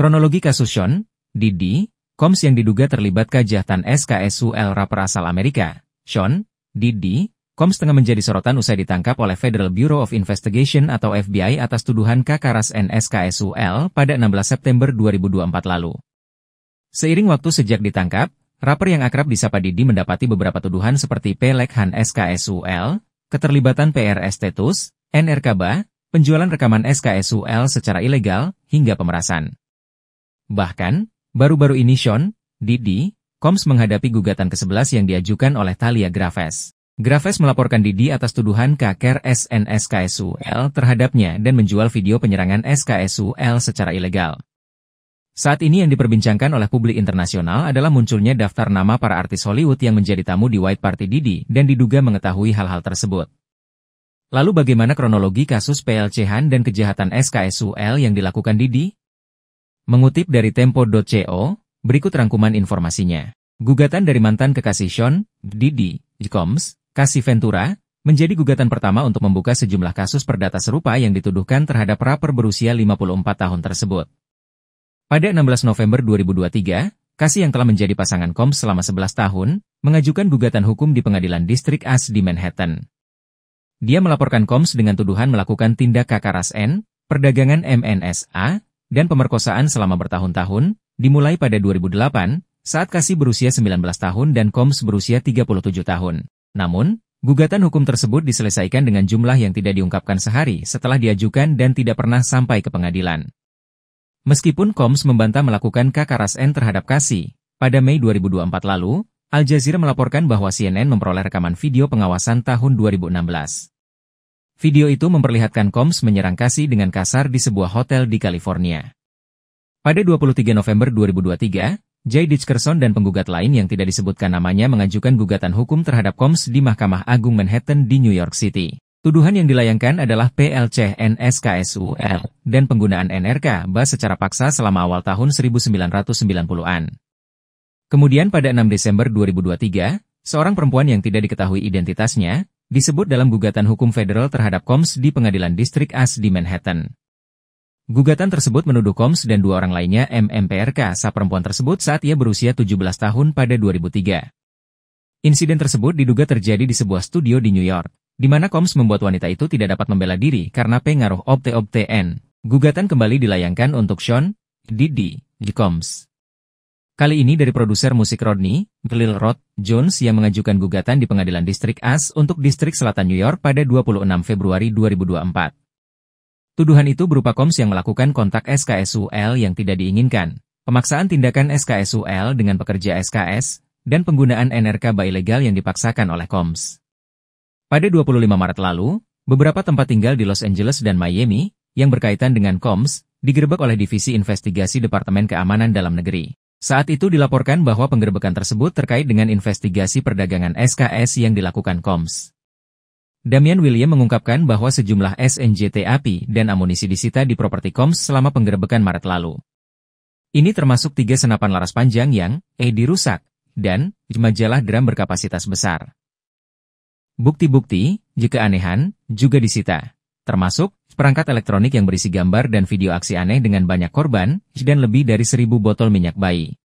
Kronologi kasus Sean, Didi, Koms yang diduga terlibat kejahatan SKSUL rapper asal Amerika, Sean, Didi, Koms tengah menjadi sorotan usai ditangkap oleh Federal Bureau of Investigation atau FBI atas tuduhan kakaras NSKSUL pada 16 September 2024 lalu. Seiring waktu sejak ditangkap, rapper yang akrab disapa Didi mendapati beberapa tuduhan seperti pelekhan SKSUL, keterlibatan PRS Tetus, NRKBA, penjualan rekaman SKSUL secara ilegal, hingga pemerasan. Bahkan, baru-baru ini Sean, Didi, Koms menghadapi gugatan ke-11 yang diajukan oleh Thalia Graves. Graves melaporkan Didi atas tuduhan kaker SNSKSUL terhadapnya dan menjual video penyerangan SKSUL secara ilegal. Saat ini yang diperbincangkan oleh publik internasional adalah munculnya daftar nama para artis Hollywood yang menjadi tamu di White Party Didi dan diduga mengetahui hal-hal tersebut. Lalu bagaimana kronologi kasus PLC-han dan kejahatan SKSUL yang dilakukan Didi? Mengutip dari Tempo.co, berikut rangkuman informasinya. Gugatan dari mantan kekasih Sean, Didi, Combs, Kasih Ventura, menjadi gugatan pertama untuk membuka sejumlah kasus perdata serupa yang dituduhkan terhadap rapper berusia 54 tahun tersebut. Pada 16 November 2023, Kasih yang telah menjadi pasangan Combs selama 11 tahun, mengajukan gugatan hukum di pengadilan distrik As di Manhattan. Dia melaporkan Combs dengan tuduhan melakukan tindak kakaras N, perdagangan MNSA, dan pemerkosaan selama bertahun-tahun, dimulai pada 2008, saat Kasih berusia 19 tahun dan Koms berusia 37 tahun. Namun, gugatan hukum tersebut diselesaikan dengan jumlah yang tidak diungkapkan sehari setelah diajukan dan tidak pernah sampai ke pengadilan. Meskipun Koms membantah melakukan kakaras N terhadap Kasih, pada Mei 2024 lalu, Al Jazeera melaporkan bahwa CNN memperoleh rekaman video pengawasan tahun 2016. Video itu memperlihatkan Combs menyerang kasih dengan kasar di sebuah hotel di California. Pada 23 November 2023, Jay Ditchkerson dan penggugat lain yang tidak disebutkan namanya mengajukan gugatan hukum terhadap Combs di Mahkamah Agung Manhattan di New York City. Tuduhan yang dilayangkan adalah PLC NSKSUL dan penggunaan NRK bas secara paksa selama awal tahun 1990-an. Kemudian pada 6 Desember 2023, seorang perempuan yang tidak diketahui identitasnya, disebut dalam gugatan hukum federal terhadap Combs di pengadilan distrik As di Manhattan. Gugatan tersebut menuduh Combs dan dua orang lainnya MMPRK sa perempuan tersebut saat ia berusia 17 tahun pada 2003. Insiden tersebut diduga terjadi di sebuah studio di New York, di mana Combs membuat wanita itu tidak dapat membela diri karena pengaruh obte-obte N. Gugatan kembali dilayangkan untuk Sean, Didi, Combs. Kali ini dari produser musik Rodney, Glil Rod, Jones yang mengajukan gugatan di pengadilan distrik As untuk distrik selatan New York pada 26 Februari 2024. Tuduhan itu berupa Koms yang melakukan kontak SKSUL yang tidak diinginkan, pemaksaan tindakan SKSUL dengan pekerja SKS, dan penggunaan NRK ilegal yang dipaksakan oleh Koms. Pada 25 Maret lalu, beberapa tempat tinggal di Los Angeles dan Miami, yang berkaitan dengan Koms, digerebek oleh Divisi Investigasi Departemen Keamanan Dalam Negeri. Saat itu dilaporkan bahwa penggerbekan tersebut terkait dengan investigasi perdagangan SKS yang dilakukan KOMS. Damian William mengungkapkan bahwa sejumlah SNJT api dan amunisi disita di properti KOMS selama penggerbekan Maret lalu. Ini termasuk tiga senapan laras panjang yang, eh dirusak, dan, majalah drum berkapasitas besar. Bukti-bukti, jika anehan, juga disita termasuk perangkat elektronik yang berisi gambar dan video aksi aneh dengan banyak korban, dan lebih dari seribu botol minyak bayi.